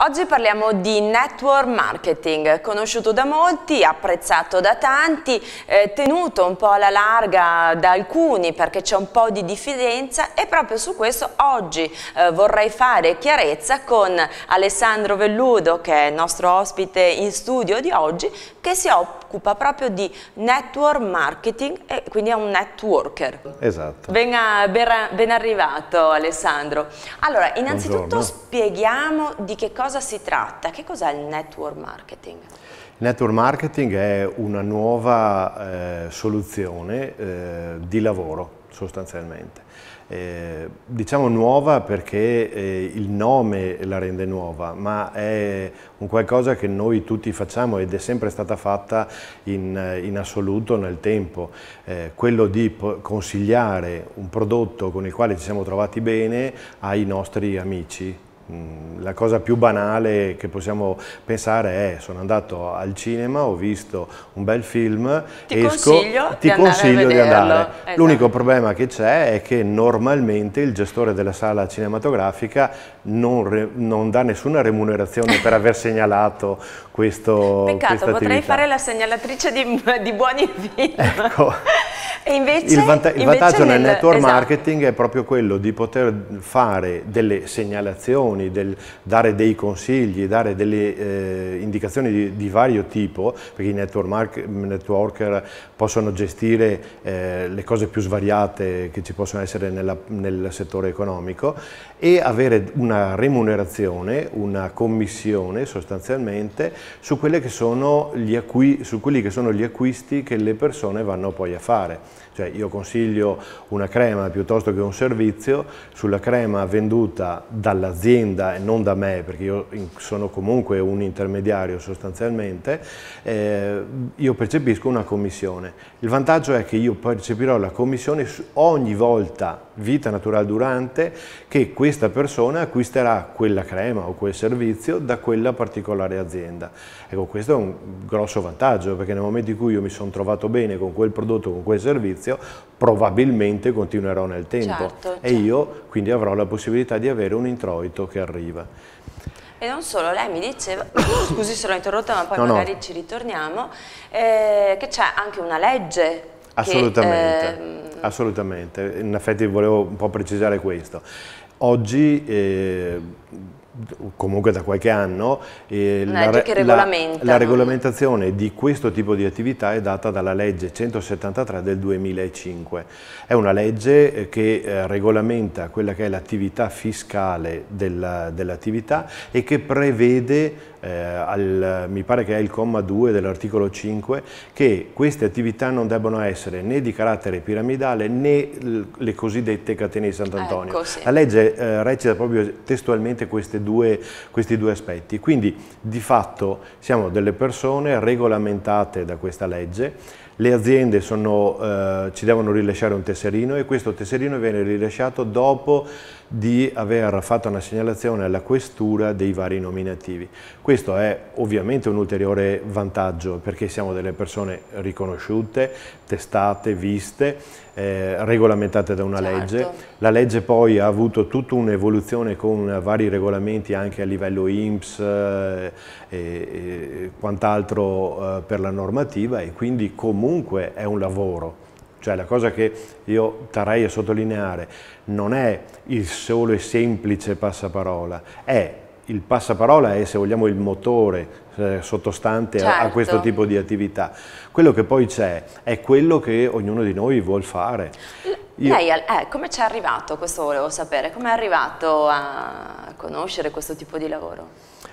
Oggi parliamo di network marketing, conosciuto da molti, apprezzato da tanti, eh, tenuto un po' alla larga da alcuni perché c'è un po' di diffidenza e proprio su questo oggi eh, vorrei fare chiarezza con Alessandro Velludo che è il nostro ospite in studio di oggi che si occupa proprio di network marketing e quindi è un networker. Esatto. Ben, ben, ben arrivato Alessandro. Allora, innanzitutto Buongiorno. spieghiamo di che cosa cosa si tratta? Che cos'è il network marketing? Il network marketing è una nuova eh, soluzione eh, di lavoro sostanzialmente. Eh, diciamo nuova perché eh, il nome la rende nuova, ma è un qualcosa che noi tutti facciamo ed è sempre stata fatta in, in assoluto nel tempo. Eh, quello di consigliare un prodotto con il quale ci siamo trovati bene ai nostri amici, Mm, la cosa più banale che possiamo pensare è sono andato al cinema, ho visto un bel film, ti esco, consiglio ti di consiglio di andare. Esatto. L'unico problema che c'è è che normalmente il gestore della sala cinematografica non, re, non dà nessuna remunerazione per aver segnalato questo Peccato, potrei attività. fare la segnalatrice di, di buoni film. Ecco. E invece, il, vanta- il vantaggio nel, network esatto. marketing è proprio quello di poter fare delle segnalazioni, del, dare dei consigli, dare delle eh, indicazioni di, di, vario tipo, perché i network mark- networker possono gestire eh, le cose più svariate che ci possono essere nella, nel settore economico e avere una remunerazione, una commissione sostanzialmente su, che sono acqui- su quelli che sono gli acquisti che le persone vanno poi a fare fare. Cioè io consiglio una crema piuttosto che un servizio, sulla crema venduta dall'azienda e non da me, perché io sono comunque un intermediario sostanzialmente, eh, io percepisco una commissione. Il vantaggio è che io percepirò la commissione ogni volta vita naturale durante che questa persona acquisterà quella crema o quel servizio da quella particolare azienda. Ecco, questo è un grosso vantaggio perché nel momento in cui io mi sono trovato bene con quel prodotto, con quel servizio, probabilmente continuerò nel tempo certo, e certo. io quindi avrò la possibilità di avere un introito che arriva. E non solo, lei mi diceva, scusi se l'ho interrotta ma poi no, magari no. ci ritorniamo, eh, che c'è anche una legge Assolutamente. Che, eh, Assolutamente, in effetti volevo un po' precisare questo. Oggi eh, comunque da qualche anno eh, la, la, la, regolamentazione di questo tipo di attività è data dalla legge 173 del 2005. È una legge eh, che eh, regolamenta quella che è l'attività fiscale dell'attività e che prevede, eh, al, mi pare che è il comma 2 dell'articolo 5, che queste attività non debbano essere né di carattere piramidale né le cosiddette catene di Sant'Antonio. Ecco, sì. La legge eh, recita proprio testualmente queste due due, questi due aspetti. Quindi di fatto siamo delle persone regolamentate da questa legge, le aziende sono, eh, ci devono rilasciare un tesserino e questo tesserino viene rilasciato dopo di aver fatto una segnalazione alla questura dei vari nominativi. Questo è ovviamente un ulteriore vantaggio perché siamo delle persone riconosciute, testate, viste, eh, regolamentate da una certo. legge. La legge poi ha avuto tutta un'evoluzione con vari regolamenti anche a livello INPS eh, e, quant'altro eh, per la normativa e quindi comunque è un lavoro. Cioè la cosa che io tarei a sottolineare non è il solo e semplice passaparola, è il passaparola è, se vogliamo, il motore eh, sottostante certo. a, a, certo. questo tipo di attività. Quello che poi c'è è quello che ognuno di noi vuole fare. Io... Lei, eh, come ci è arrivato, questo volevo sapere, come è arrivato a conoscere questo tipo di lavoro?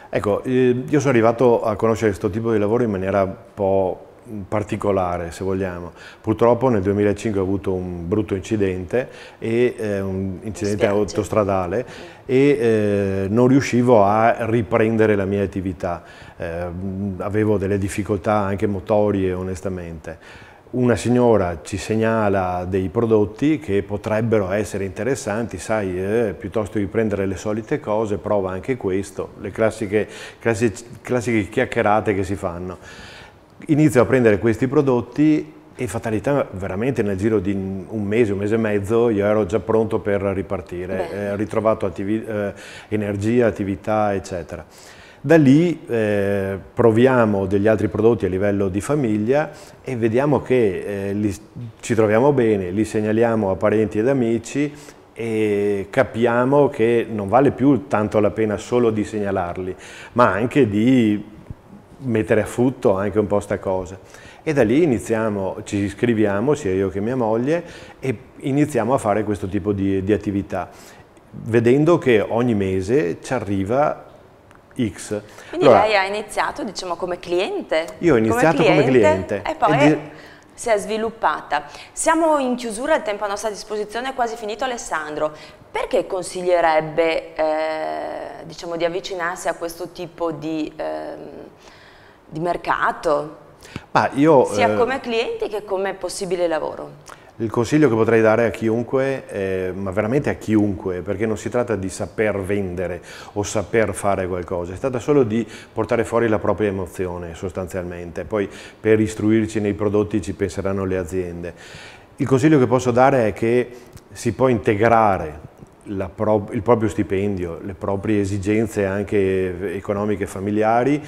Ecco, eh, io sono arrivato a conoscere questo tipo di lavoro in maniera un po' particolare se vogliamo. Purtroppo nel 2005 ho avuto un brutto incidente, e, eh, un incidente autostradale e eh, non riuscivo a riprendere la mia attività, eh, avevo delle difficoltà anche motorie onestamente una signora ci segnala dei prodotti che potrebbero essere interessanti, sai, eh, piuttosto di prendere le solite cose, prova anche questo, le classiche, classiche, classiche chiacchierate che si fanno. Inizio a prendere questi prodotti e fatalità veramente nel giro di un mese, un mese e mezzo io ero già pronto per ripartire, eh, ho ritrovato attivi eh, energia, attività eccetera. Da lì eh, proviamo degli altri prodotti a livello di famiglia e vediamo che eh, li, ci troviamo bene, li segnaliamo a parenti ed amici e capiamo che non vale più tanto la pena solo di segnalarli, ma anche di mettere a frutto anche un po' sta cosa. E da lì iniziamo, ci iscriviamo, sia io che mia moglie, e iniziamo a fare questo tipo di, di attività, vedendo che ogni mese ci arriva X. Quindi allora, lei ha iniziato, diciamo, come cliente? Io ho iniziato come cliente. Come cliente e poi... E si è sviluppata. Siamo in chiusura, il tempo a nostra disposizione è quasi finito Alessandro. Perché consiglierebbe eh, diciamo, di avvicinarsi a questo tipo di eh, di mercato, io, sia eh, come clienti che come possibile lavoro. Il consiglio che potrei dare a chiunque, eh, ma veramente a chiunque, perché non si tratta di saper vendere o saper fare qualcosa, è stata solo di portare fuori la propria emozione sostanzialmente, poi per istruirci nei prodotti ci penseranno le aziende. Il consiglio che posso dare è che si può integrare pro il proprio stipendio, le proprie esigenze anche economiche e familiari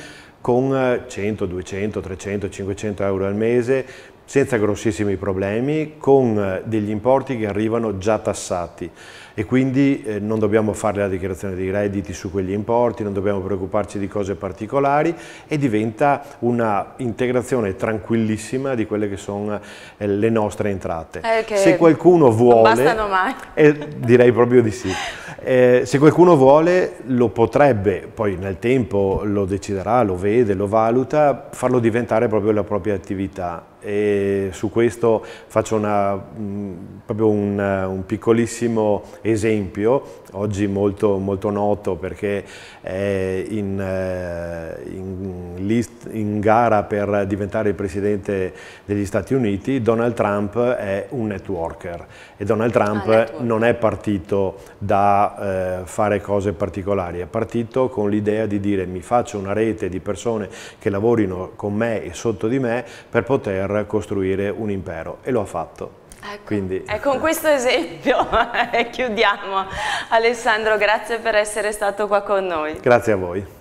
con 100, 200, 300, 500 euro al mese senza grossissimi problemi, con eh, degli importi che arrivano già tassati e quindi eh, non dobbiamo fare la dichiarazione dei redditi su quegli importi, non dobbiamo preoccuparci di cose particolari e diventa una integrazione tranquillissima di quelle che sono eh, le nostre entrate. Eh, se qualcuno vuole... Non mai. Eh, direi proprio di sì. Eh, se qualcuno vuole lo potrebbe, poi nel tempo lo deciderà, lo vede, lo valuta, farlo diventare proprio la propria attività e su questo faccio una, mh, mm, proprio un, un, piccolissimo esempio, oggi molto, molto noto perché è in, eh, in, list, in, gara per diventare il presidente degli Stati Uniti, Donald Trump è un networker e Donald Trump ah, non è partito da eh, fare cose particolari, è partito con l'idea di dire mi faccio una rete di persone che lavorino con me e sotto di me per poter per costruire un impero e lo ha fatto. Ecco, Quindi... e con questo esempio chiudiamo. Alessandro, grazie per essere stato qua con noi. Grazie a voi.